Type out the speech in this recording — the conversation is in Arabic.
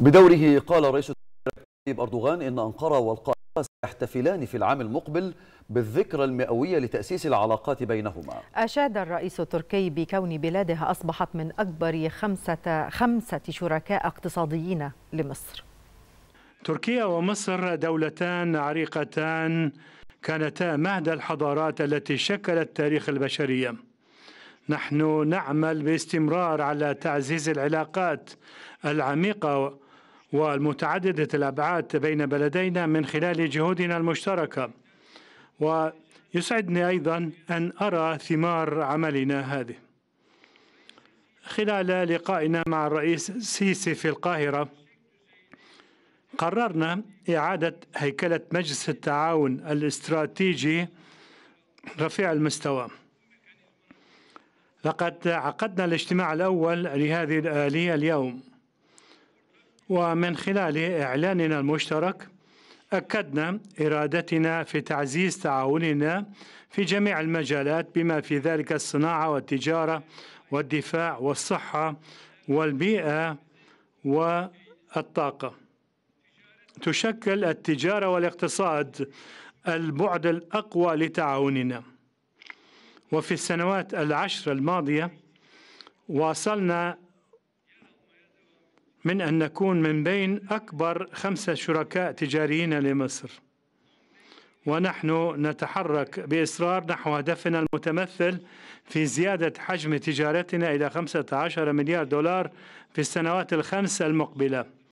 بدوره قال رئيس التركيب أردوغان إن أنقرة والقاهرة سيحتفلان في العام المقبل بالذكرى المئوية لتأسيس العلاقات بينهما أشاد الرئيس التركي بكون بلاده أصبحت من أكبر خمسة, خمسة شركاء اقتصاديين لمصر تركيا ومصر دولتان عريقتان كانتا مهد الحضارات التي شكلت تاريخ البشرية نحن نعمل باستمرار على تعزيز العلاقات العميقه والمتعدده الابعاد بين بلدينا من خلال جهودنا المشتركه ويسعدني ايضا ان ارى ثمار عملنا هذه خلال لقائنا مع الرئيس السيسي في القاهره قررنا اعاده هيكله مجلس التعاون الاستراتيجي رفيع المستوى لقد عقدنا الاجتماع الأول لهذه الآلية اليوم ومن خلال إعلاننا المشترك أكدنا إرادتنا في تعزيز تعاوننا في جميع المجالات بما في ذلك الصناعة والتجارة والدفاع والصحة والبيئة والطاقة تشكل التجارة والاقتصاد البعد الأقوى لتعاوننا وفي السنوات العشر الماضية واصلنا من أن نكون من بين أكبر خمسة شركاء تجاريين لمصر ونحن نتحرك بإصرار نحو هدفنا المتمثل في زيادة حجم تجارتنا إلى 15 مليار دولار في السنوات الخمس المقبلة